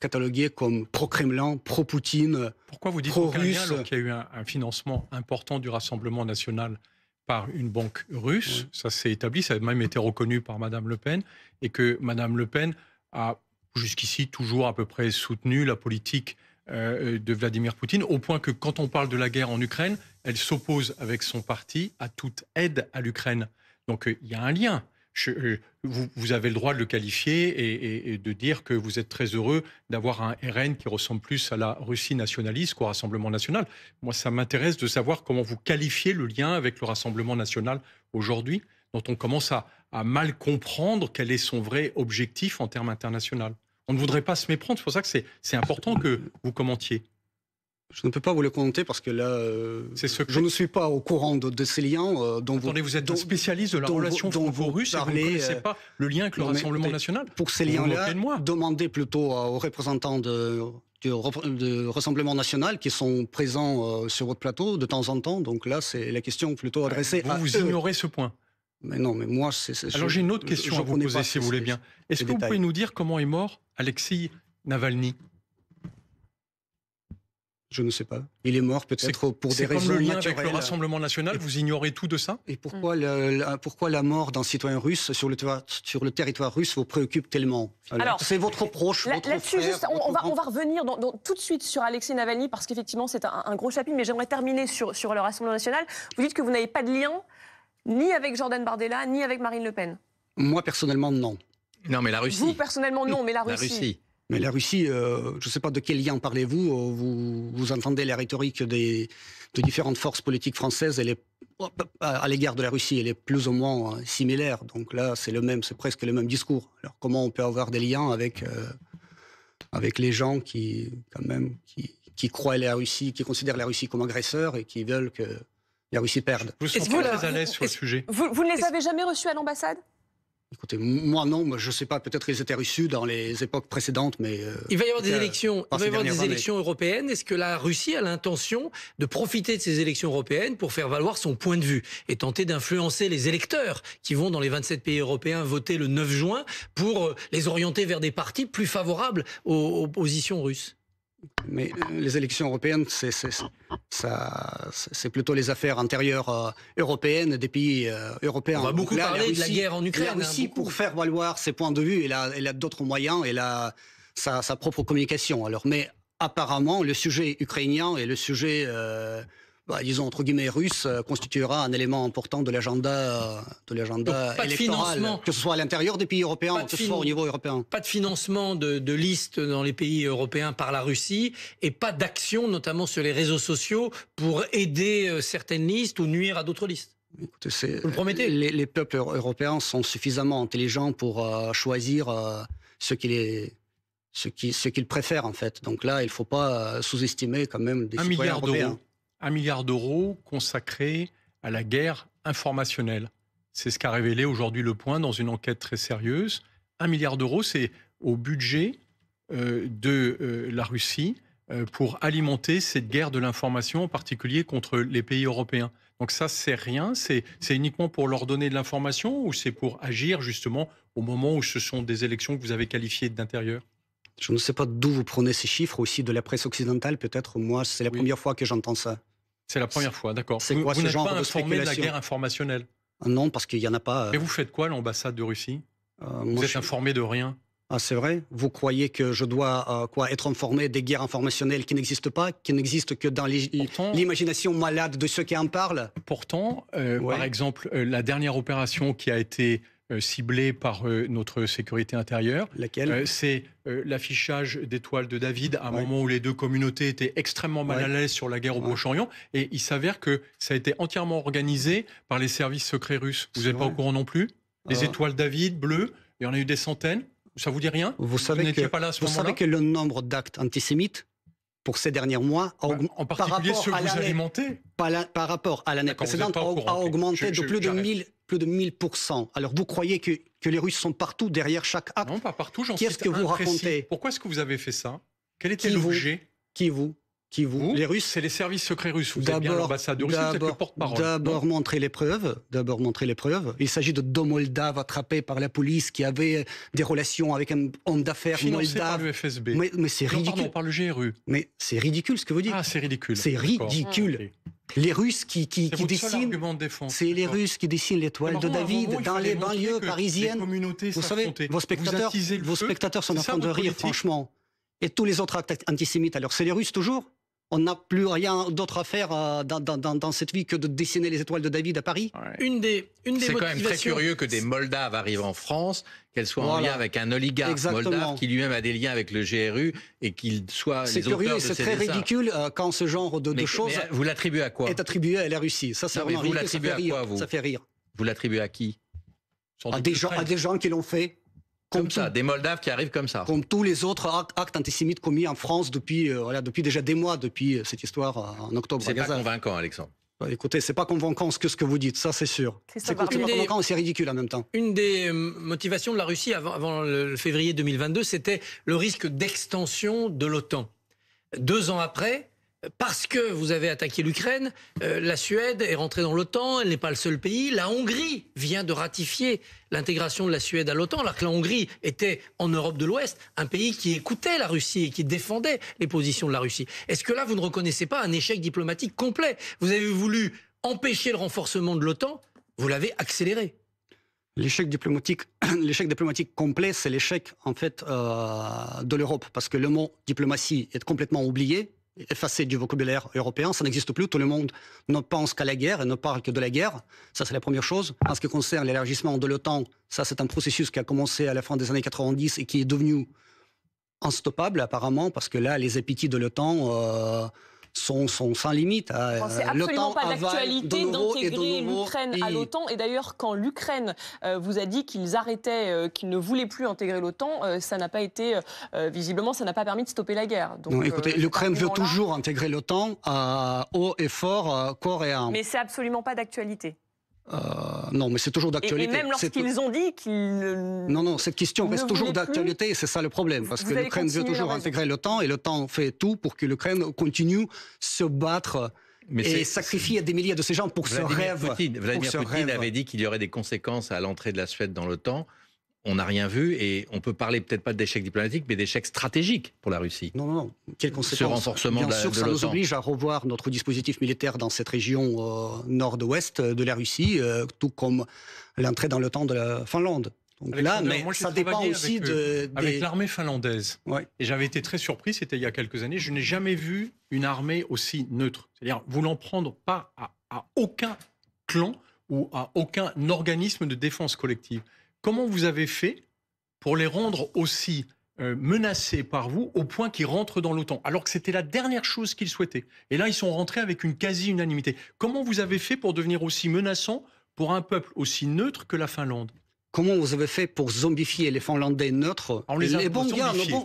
catalogué comme pro-Kremlin, pro-Poutine. Pourquoi vous dites pro qu'il y a eu un, financement important du Rassemblement national par une banque russe, ça s'est établi, ça a même été reconnu par Madame Le Pen, et que Madame Le Pen a jusqu'ici toujours à peu près soutenu la politique euh, de Vladimir Poutine, au point que quand on parle de la guerre en Ukraine, elle s'oppose avec son parti à toute aide à l'Ukraine. Donc euh, il y a un lien. Euh, vous, avez le droit de le qualifier et, de dire que vous êtes très heureux d'avoir un RN qui ressemble plus à la Russie nationaliste qu'au Rassemblement national. Moi, ça m'intéresse de savoir comment vous qualifiez le lien avec le Rassemblement national aujourd'hui, dont on commence à, à mal comprendre quel est son vrai objectif en termes internationaux. On ne voudrait pas se méprendre, c'est pour ça que c'est important que vous commentiez. Je ne peux pas vous le commenter parce que là, euh, je ne suis pas au courant de, ces liens euh, dont vous vous, vous êtes spécialiste de la relation franco-russe et vous ne connaissez euh, pas le lien avec le Rassemblement national. Pour ces liens-là, demandez plutôt aux représentants de, du, Rassemblement national qui sont présents sur votre plateau de temps en temps. Donc là, c'est la question plutôt adressée vous, à Vous ignorez ce point. Mais non, mais moi, c'est. Alors j'ai une autre question à vous poser, si vous voulez bien. Est-ce que vous pouvez nous dire comment est mort Alexis Navalny je ne sais pas. Il est mort peut-être pour des raisons comme le lien Avec le Rassemblement national, vous ignorez tout de ça Et pourquoi, hmm. la, pourquoi la mort d'un citoyen russe sur le, sur le territoire russe vous préoccupe tellement Alors, c'est votre proche, votre là on, va, on, va, revenir dans, tout de suite sur Alexei Navalny parce qu'effectivement c'est un, gros chapitre, mais j'aimerais terminer sur, sur le Rassemblement national. Vous dites que vous n'avez pas de lien ni avec Jordan Bardella, ni avec Marine Le Pen. Moi personnellement non. Non, mais la Russie. Vous personnellement non, mais La Russie. Mais la Russie, euh, je ne sais pas de quel lien parlez-vous. Euh, vous, entendez la rhétorique des, de différentes forces politiques françaises. Elle est, à l'égard de la Russie, elle est plus ou moins euh, similaire. Donc là, c'est le même, c'est presque le même discours. Alors comment on peut avoir des liens avec, avec les gens qui, quand même, qui, croient à la Russie, qui considèrent la Russie comme agresseur et qui veulent que la Russie perde. Vous, sur le sujet. Vous, vous ne les avez jamais reçus à l'ambassade Écoutez, moi non, je ne sais pas, peut-être ils étaient reçus dans les époques précédentes, mais... Euh, il va y avoir des élections, il va des élections européennes. Est-ce que la Russie a l'intention de profiter de ces élections européennes pour faire valoir son point de vue et tenter d'influencer les électeurs qui vont dans les 27 pays européens voter le 9 juin pour euh, les orienter vers des partis plus favorables aux positions russes mais euh, les élections européennes, c'est plutôt les affaires intérieures euh, européennes des pays euh, européens. On va beaucoup parler de la guerre en Ukraine. aussi, hein, pour faire valoir ses points de vue, Et a, elle a d'autres moyens, et a sa, propre communication. Alors, mais apparemment, le sujet ukrainien et le sujet bah, disons entre guillemets russe euh, constituera un élément important de l'agenda euh, de l'agenda électoral, que ce soit à l'intérieur des pays européens, que ce soit au niveau européen. Pas de financement de, listes dans les pays européens par la Russie et pas d'action, notamment sur les réseaux sociaux, pour aider euh, certaines listes ou nuire à d'autres listes. Vous le promettez les, peuples européens sont suffisamment intelligents pour choisir ce ce qu'ils ce préfèrent en fait. Donc là, il ne faut pas sous-estimer quand même des un citoyens un milliard d'euros consacré à la guerre informationnelle. C'est ce qu'a révélé aujourd'hui Le Point dans une enquête très sérieuse. Un milliard d'euros, c'est au budget euh, de euh, la Russie euh, pour alimenter cette guerre de l'information, en particulier contre les pays européens. Donc ça, c'est rien, c'est uniquement pour leur donner de l'information ou c'est pour agir justement au moment où ce sont des élections que vous avez qualifiées d'intérieur je ne sais pas d'où vous prenez ces chiffres, aussi de la presse occidentale, peut-être. Moi, c'est la première fois que j'entends ça. C'est la première fois, d'accord. C'est quoi vous, ce genre pas de informé de la guerre informationnelle ah Non, parce qu'il n'y en a pas. Euh, Mais vous faites quoi, l'ambassade de Russie euh, Vous êtes informé de rien ah, c'est vrai Vous croyez que je dois euh, quoi être informé des guerres informationnelles qui n'existent pas, qui n'existent que dans l'imagination malade de ceux qui en parlent Pourtant, par exemple, la dernière opération qui a été euh, ciblée par euh, notre sécurité intérieure. Laquelle euh, C'est l'affichage d'étoiles de David à un moment où les deux communautés étaient extrêmement mal à l'aise sur la guerre au ouais. orient Et il s'avère que ça a été entièrement organisé par les services secrets russes. Vous n'êtes pas au courant non plus ah Les étoiles David bleues, il y en a eu des centaines. Ça vous dit rien Vous savez, que, pas là à ce vous savez que le nombre d'actes antisémites pour ces derniers mois bah, en particulier par ceux que vous alimentez. Par, rapport à l'année précédente, a, augmenté de plus de 1000 plus de 1000%. Alors vous croyez que, les Russes sont partout derrière chaque acte Non, pas partout, j'en Qu'est-ce que vous racontez Pourquoi est-ce que vous avez fait ça Quel était l'objet Qui vous vous les Russes, c'est les services secrets russes. Vous êtes bien russe, vous le porte-parole. D'abord montrer les preuves. D'abord montrer les preuves. Il s'agit de deux Moldaves attrapés par la police qui avaient euh, des relations avec un homme d'affaires moldave. Mais, c'est ridicule. par le GRU. Mais c'est ridicule ce que vous dites. Ah, c'est ridicule. C'est ridicule. Ah, les Russes qui, qui, qui dessinent. c'est les Russes qui dessinent l'étoile de David dans les banlieues parisiennes. vous savez, vos spectateurs, vos spectateurs sont en train de rire, franchement. Et tous les autres actes antisémites. Alors, c'est les Russes toujours on n'a plus rien d'autre à faire euh, dans, cette vie que de dessiner les étoiles de David à Paris. Une des, une C'est quand même très curieux que des Moldaves arrivent en France, qu'elles soient en lien avec un oligarque moldave qui lui-même a des liens avec le GRU et qu'il soit c'est curieux et c'est très ridicule euh, quand ce genre de, choses vous l'attribuez à quoi est attribué à la Russie. Ça, c'est ridicule, ça fait, à rire, vous ça fait rire. Vous l'attribuez à qui des, gens, à des gens qui l'ont fait. Comme, ça, des Moldaves qui arrivent comme ça. Comme tous les autres actes antisémites commis en France depuis, euh, voilà, depuis déjà des mois, depuis euh, cette histoire euh, en octobre. C'est pas convaincant, Alexandre. Écoutez, bah, écoutez, c'est pas convaincant ce que, ce que vous dites, ça c'est sûr. C'est pas convaincant convaincant, c'est ridicule en même temps. Une des motivations de la Russie avant, avant le février 2022, c'était le risque d'extension de l'OTAN. Deux ans après, parce que vous avez attaqué l'Ukraine, euh, la Suède est rentrée dans l'OTAN, elle n'est pas le seul pays. La Hongrie vient de ratifier l'intégration de la Suède à l'OTAN, alors que la Hongrie était en Europe de l'Ouest un pays qui écoutait la Russie et qui défendait les positions de la Russie. Est-ce que là, vous ne reconnaissez pas un échec diplomatique complet Vous avez voulu empêcher le renforcement de l'OTAN, vous l'avez accéléré. L'échec diplomatique, l'échec diplomatique complet, c'est l'échec en fait euh, de l'Europe, parce que le mot diplomatie est complètement oublié effacé du vocabulaire européen, ça n'existe plus. Tout le monde ne pense qu'à la guerre et ne parle que de la guerre. Ça, c'est la première chose. En ce qui concerne l'élargissement de l'OTAN, ça, c'est un processus qui a commencé à la fin des années 90 et qui est devenu instoppable, apparemment, parce que là, les appétits de l'OTAN... Euh, sont, sont sans limite. Euh, c'est absolument pas d'actualité d'intégrer l'Ukraine à l'OTAN. Et d'ailleurs, quand l'Ukraine euh, vous a dit qu'ils arrêtaient, euh, qu'ils ne voulaient plus intégrer l'OTAN, ça n'a pas été, visiblement, ça n'a pas permis de stopper la guerre. Donc, l'Ukraine veut toujours intégrer l'OTAN haut et fort, corps Mais c'est absolument pas d'actualité. Euh, non, mais c'est toujours d'actualité. Et, même lorsqu'ils ont dit qu'ils. Non, non, cette question reste toujours d'actualité et c'est ça le problème. Parce que l'Ukraine veut toujours intégrer l'OTAN et l'OTAN fait tout pour que l'Ukraine continue se battre. et sacrifier des milliers de ces gens pour ce rêve. Vladimir Poutine avait dit qu'il y aurait des conséquences à l'entrée de la Suède dans l'OTAN on n'a rien vu et on peut parler peut-être pas d'échec diplomatique, mais d'échec stratégique pour la Russie. Non, non, non. Ce renforcement de la, sûr, ça nous oblige à revoir notre dispositif militaire dans cette région euh, nord-ouest de la Russie, euh, tout comme l'entrée dans le temps de la Finlande. avec là, mais ça dépend aussi euh, de, l'armée finlandaise. Ouais. Et j'avais été très surpris, c'était il y a quelques années, je n'ai jamais vu une armée aussi neutre. C'est-à-dire voulant prendre part à, à aucun clan ou à aucun organisme de défense collective. Comment vous avez fait pour les rendre aussi euh, menacés par vous au point qu'ils rentrent dans l'OTAN, alors que c'était la dernière chose qu'ils souhaitaient. Et là, ils sont rentrés avec une quasi-unanimité. Comment vous avez fait pour devenir aussi menaçant pour un peuple aussi neutre que la Finlande Comment vous avez fait pour zombifier les Finlandais neutres les, bons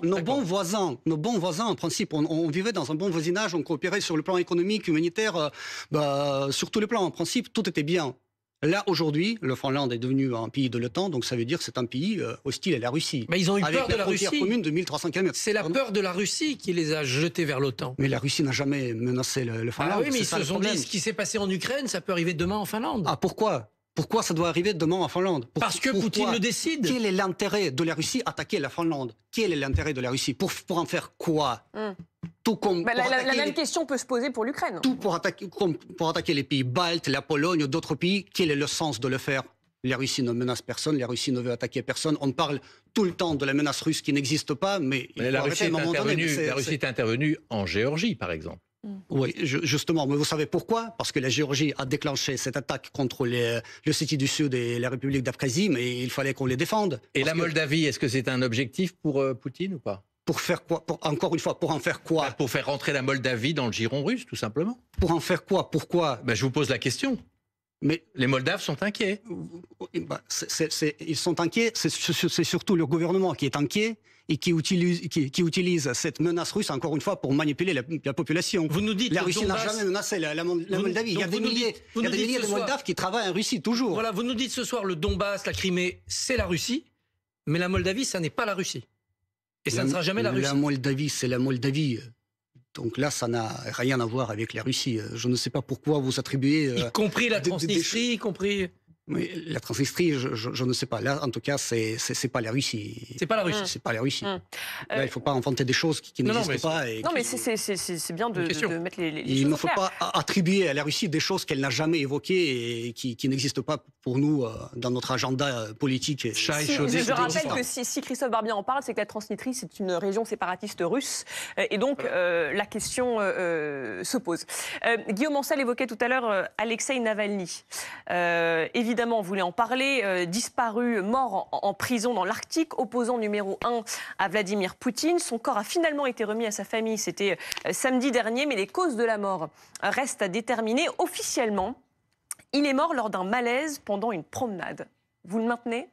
nos, bons, voisins, nos bons voisins en principe, on, vivait dans un bon voisinage, on coopérait sur le plan économique, humanitaire, euh, bah, sur tous les plans. En principe, tout était bien. Là, aujourd'hui, le Finlande est devenu un pays de l'OTAN, donc ça veut dire que c'est un pays euh, hostile à la Russie. Mais ils ont eu peur de la Russie. commune de 1300 km. C'est la peur de la Russie qui les a jetés vers l'OTAN. Mais la Russie n'a jamais menacé le, ah Finlande. Ah oui, mais ils se sont dit ce qui s'est passé en Ukraine, ça peut arriver demain en Finlande. Ah pourquoi pourquoi ça doit arriver demain en Finlande Parce que Poutine le décide. Quel est l'intérêt de la Russie attaquer la Finlande Quel est l'intérêt de la Russie pour, pour en faire quoi hum tout la, même question peut se poser pour l'Ukraine. Tout pour attaquer, pour attaquer les pays baltes, la Pologne, ou d'autres pays. Quel est le sens de le faire la Russie ne menace personne, la Russie ne veut attaquer personne. On parle tout le temps de la menace russe qui n'existe pas, mais, la, Russie est la Russie est... intervenue en Géorgie, par exemple. Mm. Oui, justement. Mais vous savez pourquoi Parce que la Géorgie a déclenché cette attaque contre les, le City du Sud et la République d'Abkhazie, mais il fallait qu'on les défende. Et la Moldavie, est-ce que c'est un objectif pour euh, Poutine ou pas pour faire quoi Encore une fois, pour en faire quoi bah, Pour faire rentrer la Moldavie dans le giron russe, tout simplement. Pour en faire quoi Pourquoi bah, Je vous pose la question. Mais les Moldaves sont inquiets. Euh, bah, ils sont inquiets. C'est surtout le gouvernement qui est inquiet et qui utilise, qui, utilise, cette menace russe, encore une fois, pour manipuler la, population. Vous nous dites la Russie n'a jamais menacé la, Moldavie. Il y a des milliers, de Moldaves qui travaillent en Russie toujours. Voilà, vous nous dites ce soir le Donbass, la Crimée, c'est la Russie, mais la Moldavie, ça n'est pas la Russie. Et ça ne sera jamais la Russie. La Moldavie, c'est la Moldavie. Donc là, ça n'a rien à voir avec la Russie. Je ne sais pas pourquoi vous attribuez. y euh, compris la Transnistrie, y compris la Transnistrie, je, ne sais pas. Là, en tout cas, c'est n'est pas la Russie. C'est pas la Russie. C'est pas la Russie. Il mmh. Là, il faut pas inventer des choses qui, n'existent pas. non, mais c'est bien de, mettre les, les Il ne faut pas attribuer à la Russie des choses qu'elle n'a jamais évoquées et qui, n'existent pas pour nous euh, dans notre agenda euh, politique. Si, je, je rappelle que si, Christophe Barbier en parle, c'est que la Transnistrie, c'est une région séparatiste russe, euh, et donc la question s'oppose. se pose. Guillaume Ancel évoquait tout à l'heure Alexei Navalny. évidemment, évidemment, on voulait en parler, euh, disparu, mort en, prison dans l'Arctique, opposant numéro 1 à Vladimir Poutine. Son corps a finalement été remis à sa famille, c'était euh, samedi dernier, mais les causes de la mort restent à déterminer. Officiellement, il est mort lors d'un malaise pendant une promenade. Vous le maintenez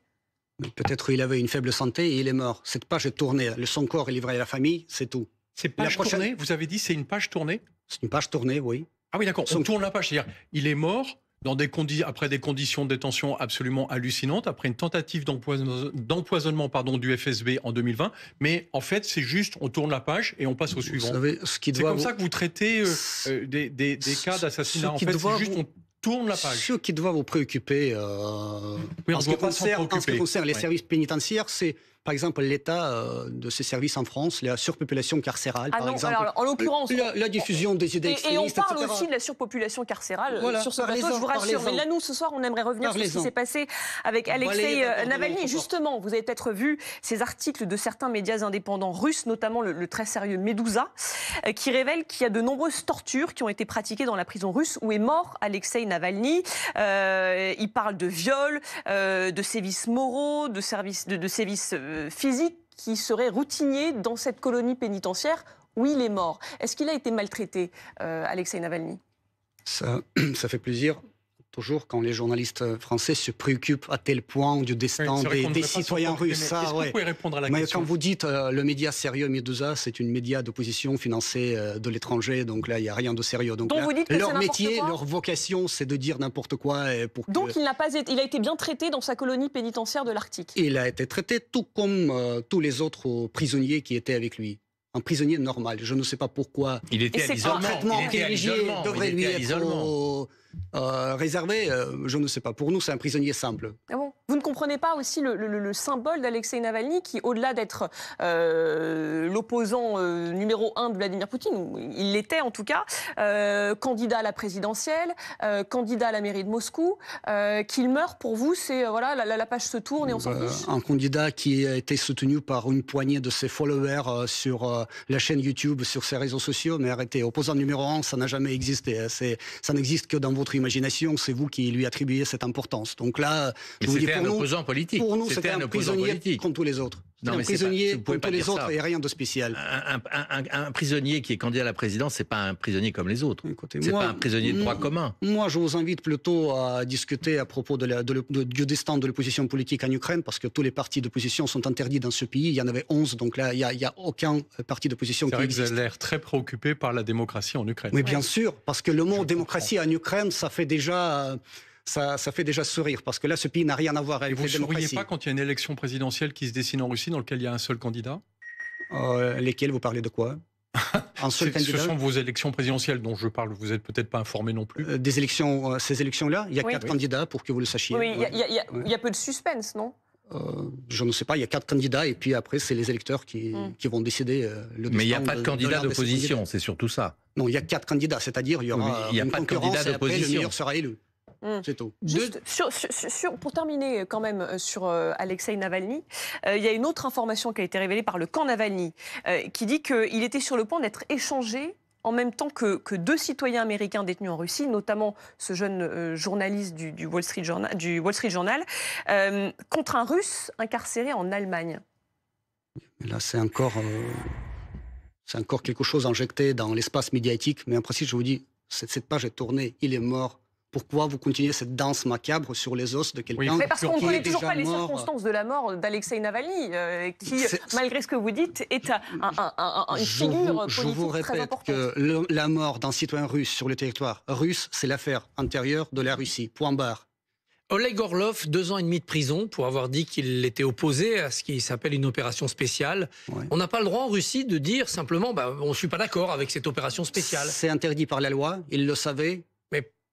Peut-être qu'il avait une faible santé et il est mort. Cette page est tournée. Son corps est livré à la famille, c'est tout. C'est page la prochaine... tournée Vous avez dit c'est une page tournée C'est une page tournée, oui. Ah oui, d'accord. On tourne la page. C'est-à-dire, il est mort, dans des après des conditions de détention absolument hallucinantes, après une tentative d'empoisonnement pardon du FSB en 2020. Mais en fait, c'est juste, on tourne la page et on passe au suivant. C'est comme ça que vous traitez euh, euh, des, cas d'assassinat. En fait, c'est juste, on tourne la page. Ce qui doit vous préoccuper euh, en, ce qui concerne, les services pénitentiaires, c'est par exemple, l'état euh, de ces services en France, la surpopulation carcérale, ah par exemple. Alors, en l'occurrence, la, diffusion des idées et, Et on parle aussi de la surpopulation carcérale sur ce plateau, je vous rassure. Mais là, nous, ce soir, on aimerait revenir sur ce qui s'est passé avec Alexei euh, Navalny. Justement, vous avez peut-être vu ces articles de certains médias indépendants russes, notamment le, très sérieux Medusa, euh, qui révèle qu'il y a de nombreuses tortures qui ont été pratiquées dans la prison russe où est mort Alexei Navalny. il parle de viols, de sévices moraux, de, services, de, de sévices euh, physique qui serait routinier dans cette colonie pénitentiaire où il est mort. Est-ce qu'il a été maltraité, euh, Alexei Navalny ça, ça fait plaisir toujours quand les journalistes euh, français se préoccupent à tel point du destin des, citoyens russes. vous répondre à la mais quand vous dites euh, le média sérieux Medusa, c'est une média d'opposition financée euh, de l'étranger, donc là il n'y a rien de sérieux. Donc, leur métier, leur vocation, c'est de dire n'importe quoi pour. Donc il n'a pas, il a été bien traité dans sa colonie pénitentiaire de l'Arctique. Il a été traité tout comme tous les autres prisonniers qui étaient avec lui prisonnier normal. Je ne sais pas pourquoi. Il était Un traitement privilégié devrait lui être euh, euh, réservé. Euh, je ne sais pas. Pour nous, c'est un prisonnier simple. Ah vous ne comprenez pas aussi le, symbole d'Alexei Navalny qui, au-delà d'être euh, l'opposant euh, numéro un de Vladimir Poutine, il l'était en tout cas, euh, candidat à la présidentielle, candidat à la mairie de Moscou, qu'il meurt pour vous, c'est voilà, la, page se tourne et on s'en fiche. Un candidat qui a été soutenu par une poignée de ses followers sur la chaîne YouTube, sur ses réseaux sociaux, mais arrêtez, opposant numéro un, ça n'a jamais existé. Hein. Ça n'existe que dans votre imagination, c'est vous qui lui attribuez cette importance. Donc là, je vous dis un nous, opposant politique. Pour nous, c'était un, prisonnier politique. tous les autres. un prisonnier comme tous les autres et rien de spécial. Un, prisonnier qui est candidat à la présidence, c'est pas un prisonnier comme les autres. C'est pas un prisonnier de droit commun. Moi, je vous invite plutôt à discuter à propos de la, de, du destin de l'opposition politique en Ukraine, parce que tous les partis d'opposition sont interdits dans ce pays. Il y en avait 11, donc là, il n'y a, aucun euh, parti d'opposition qui existe. vous avez l'air très préoccupé par la démocratie en Ukraine. Mais bien sûr, parce que le mot démocratie en Ukraine, ça fait déjà euh, ça, fait déjà sourire, parce que là, ce pays n'a rien à voir avec démocraties. vous ne souriez pas quand il y a une élection présidentielle qui se dessine en Russie, dans laquelle il y a un seul candidat Lesquels Vous parlez de quoi un seul candidat. Ce sont vos élections présidentielles dont je parle. Vous n'êtes peut-être pas informé non plus. des élections, ces élections-là, il y a quatre candidats pour que vous le sachiez. Oui, il y, a peu de suspense, non je ne sais pas, il y a quatre candidats et puis après c'est les électeurs qui, qui vont décider le Mais il n'y a pas de, candidat d'opposition, c'est surtout ça. Non, il y a quatre candidats, c'est-à-dire il y aura a pas de candidat et après le meilleur sera élu. Mmh. C'est tout. pour terminer euh, quand même euh, sur euh, Alexei Navalny, il y a une autre information qui a été révélée par le camp Navalny, qui dit qu'il était sur le point d'être échangé en même temps que, deux citoyens américains détenus en Russie, notamment ce jeune journaliste du, Wall Street Journal, du Wall Street Journal contre un Russe incarcéré en Allemagne. là, c'est encore, c'est encore quelque chose injecté dans l'espace médiatique. Mais en principe, je vous dis, cette, cette page est tournée, il est mort pourquoi vous continuez cette danse macabre sur les os de quelqu'un oui, parce qu'on ne connaît toujours pas les circonstances de la mort d'Alexei Navalny, euh, qui, malgré ce que vous dites, est un, un, un, une figure politique Je vous répète que la mort d'un citoyen russe sur le territoire russe, c'est l'affaire intérieure de la Russie. Point barre. Oleg Orlov, deux ans et demi de prison pour avoir dit qu'il était opposé à ce qui s'appelle une opération spéciale. On n'a pas le droit en Russie de dire simplement bah, on ne suis pas d'accord avec cette opération spéciale. C'est interdit par la loi, il le savait,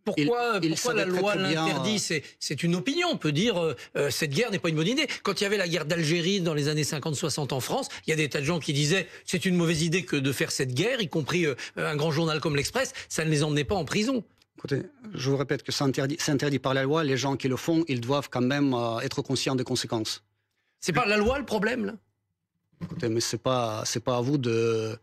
pourquoi, la loi l'interdit euh, C'est une opinion. On peut dire euh, euh, cette guerre n'est pas une bonne idée. Quand il y avait la guerre d'Algérie dans les années 50-60 en France, il y a des tas de gens qui disaient c'est une mauvaise idée que de faire cette guerre, y compris un grand journal comme l'Express. Ça ne les emmenait pas en prison. Écoutez, je vous répète que c'est interdit, par la loi. Les gens qui le font, ils doivent quand même être conscients des conséquences. C'est pas la loi le problème là. Écoutez, mais c'est pas c'est pas à vous de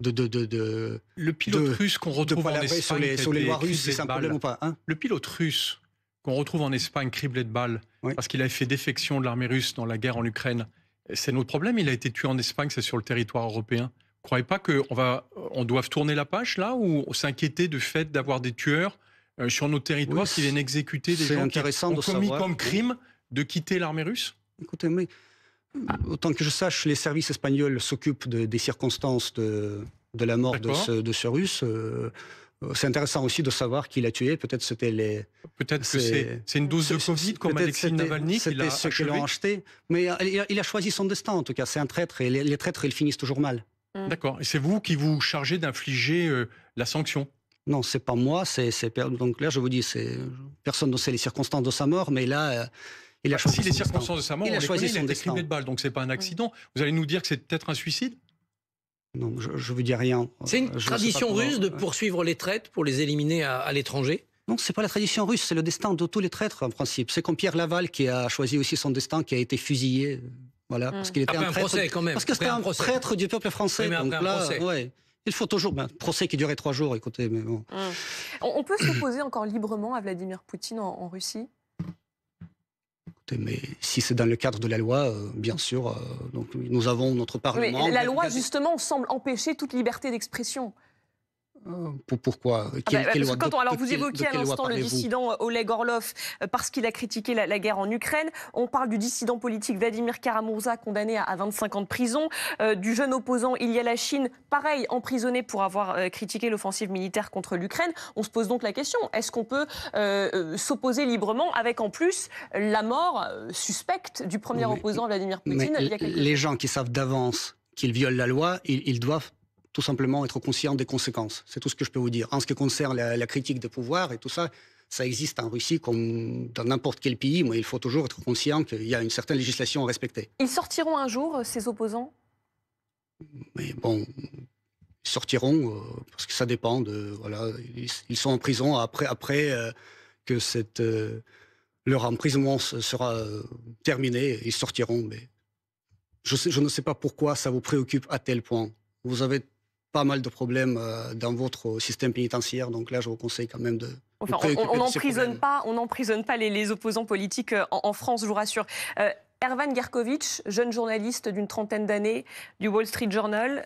de, le pilote russe qu'on retrouve en Espagne sur sur les lois russes, c'est un ou pas Le pilote russe qu'on retrouve en Espagne criblé de balles parce qu'il a fait défection de l'armée russe dans la guerre en Ukraine, c'est notre problème. Il a été tué en Espagne, c'est sur le territoire européen. croyez pas qu'on va, on doive tourner la page là ou s'inquiéter du fait d'avoir des tueurs euh, sur nos territoires qui viennent exécuter des gens qui ont commis comme crime de quitter l'armée russe Écoutez, ah. Autant que je sache, les services espagnols s'occupent des circonstances de, la mort de ce, russe. Euh, euh, c'est intéressant aussi de savoir qui l'a tué. Peut-être c'était les. Peut-être que c'est une dose de Covid comme Alexis Navalny qui ceux qui l'ont acheté. Mais euh, il a, choisi son destin en tout cas. C'est un traître et les, traîtres ils finissent toujours mal. Mm. D'accord. Et c'est vous qui vous chargez d'infliger la sanction. Non, c'est pas moi. C'est donc là je vous dis, c'est personne ne sait les circonstances de sa mort, mais là. Il bah, si les circonstances de sa mort, il a, il a de balle, donc c'est pas un accident. Vous allez nous dire que c'est peut-être un suicide Non, je ne vous dis rien. C'est une euh, tradition russe de euh, poursuivre les traîtres pour les éliminer à, l'étranger non, c'est pas la tradition russe, c'est le destin de tous les traîtres en principe. C'est comme Pierre Laval qui a choisi aussi son destin, qui a été fusillé, voilà, parce qu'il était un, traître, procès, quand même. Parce que c'était un, traître du peuple français. Il faut toujours. un ben, procès qui durait trois jours, écoutez, mais bon. On peut s'opposer encore librement à Vladimir Poutine en Russie mais si c'est dans le cadre de la loi, euh, bien sûr, euh, nous avons notre Parlement. Mais la loi, justement, semble empêcher toute liberté d'expression pourquoi vous évoquez à l'instant le dissident euh, Oleg Orlov euh, parce qu'il a critiqué la, guerre en Ukraine. On parle du dissident politique Vladimir Karamurza, condamné à, 25 ans de prison. Euh, du jeune opposant il y la Chine, pareil, emprisonné pour avoir critiqué l'offensive militaire contre l'Ukraine. On se pose donc la question est-ce qu'on peut s'opposer librement avec en plus la mort suspecte du premier opposant Vladimir Poutine Les gens qui savent d'avance qu'ils violent la loi, ils doivent tout simplement être conscient des conséquences. C'est tout ce que je peux vous dire. En ce qui concerne la, critique des pouvoirs et tout ça, ça existe en Russie comme dans n'importe quel pays, mais il faut toujours être conscient qu'il y a une certaine législation à respecter. Ils sortiront un jour, euh, ces opposants Mais bon, ils sortiront, euh, parce que ça dépend. De, voilà, ils, sont en prison après, après euh, que cette, leur emprisonnement sera terminé, ils sortiront. Mais je, je ne sais pas pourquoi ça vous préoccupe à tel point. Vous avez pas mal de problèmes euh, dans votre système pénitentiaire. Donc là, je vous conseille quand même de, on n'emprisonne pas, on pas les, opposants politiques euh, en, France, je vous rassure. Euh, Ervan Gerkovitch, jeune journaliste d'une trentaine d'années du Wall Street Journal,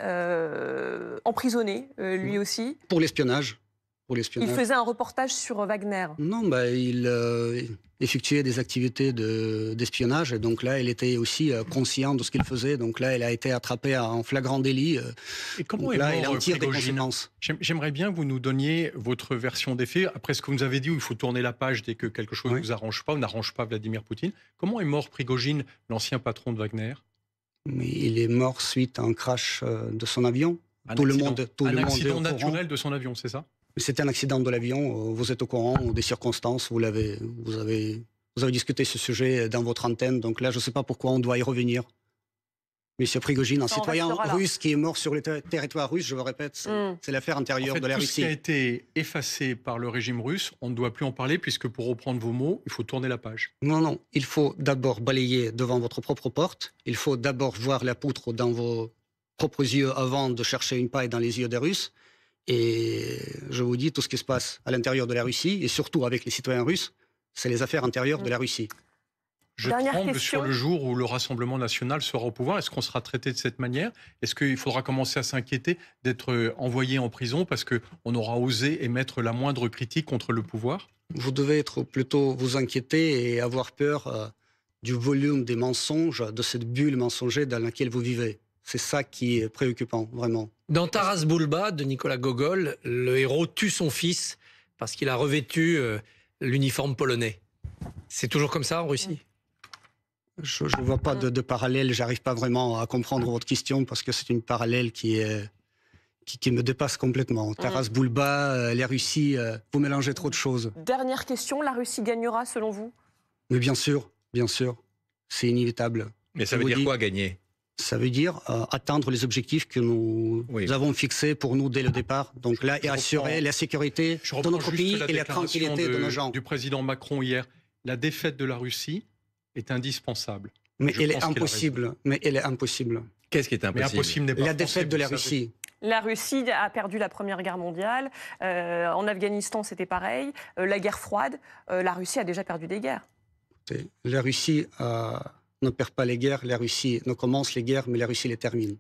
emprisonné lui mmh. aussi. Pour l'espionnage pour Il faisait un reportage sur Wagner Non, bah, il euh, effectuait des activités d'espionnage. et donc là, elle était aussi euh, consciente de ce qu'il faisait. Donc là, elle a été attrapée en flagrant délit. Euh. et comment est là, mort, a J'aimerais bien que vous nous donniez votre version des faits. Après ce que vous nous avez dit, où il faut tourner la page dès que quelque chose ne vous arrange pas, ou n'arrange pas Vladimir Poutine. Comment est mort Prigogine, l'ancien patron de Wagner il est mort suite à un crash de son avion. Un tout le monde, tout naturel de son avion, c'est ça c'était un accident de l'avion. Euh, vous êtes au courant des circonstances. Vous avez, vous avez discuté ce sujet dans votre antenne. Donc là, je ne sais pas pourquoi on doit y revenir. Monsieur Prigogine, un citoyen russe qui est mort sur le territoire russe, je vous répète, mm. c'est l'affaire intérieure de la Russie. Ce qui a été effacé par le régime russe, on ne doit plus en parler puisque pour reprendre vos mots, il faut tourner la page. Non, non, il faut d'abord balayer devant votre propre porte, il faut d'abord voir la poutre dans vos propres yeux avant de chercher une paille dans les yeux des Russes. Et je vous dis, tout ce qui se passe à l'intérieur de la Russie, et surtout avec les citoyens russes, c'est les affaires intérieures de la mm. Russie. Je tremble sur le jour où le Rassemblement national sera au pouvoir. Est-ce qu'on sera traité de cette manière Est-ce qu'il faudra commencer à s'inquiéter d'être euh, envoyé en prison parce qu'on aura osé émettre la moindre critique contre le pouvoir Vous devez être plutôt vous inquiéter et avoir peur euh, du volume des mensonges, de cette bulle mensongère dans laquelle vous vivez. C'est ça qui est préoccupant, vraiment. Dans Taras Bulba de Nicolas Gogol, le héros tue son fils parce qu'il a revêtu euh, l'uniforme polonais. C'est toujours comme ça en Russie Je ne vois pas de, parallèle, j'arrive pas vraiment à comprendre votre question parce que c'est une parallèle qui me dépasse complètement. Mm. Taras Bulba, euh, la Russie, euh, vous mélangez trop de choses. Dernière question, la Russie gagnera selon vous Mais bien sûr, bien sûr. C'est inévitable. Mais ça, veut dire quoi gagner ça veut dire euh, atteindre les objectifs que nous, avons fixés pour nous dès le départ. Donc là, et assurer la sécurité de notre pays et la tranquillité de, nos gens. Du président Macron hier, la défaite de la Russie est indispensable. Mais elle est impossible. Mais elle est impossible. Qu'est-ce qui est impossible, La défaite de la Russie. La Russie a perdu la Première Guerre mondiale. Euh, en Afghanistan, c'était pareil. Euh, la guerre froide, la Russie a déjà perdu des guerres. La Russie a ne perd pas les guerres, la Russie ne commence les guerres, mais la Russie les termine.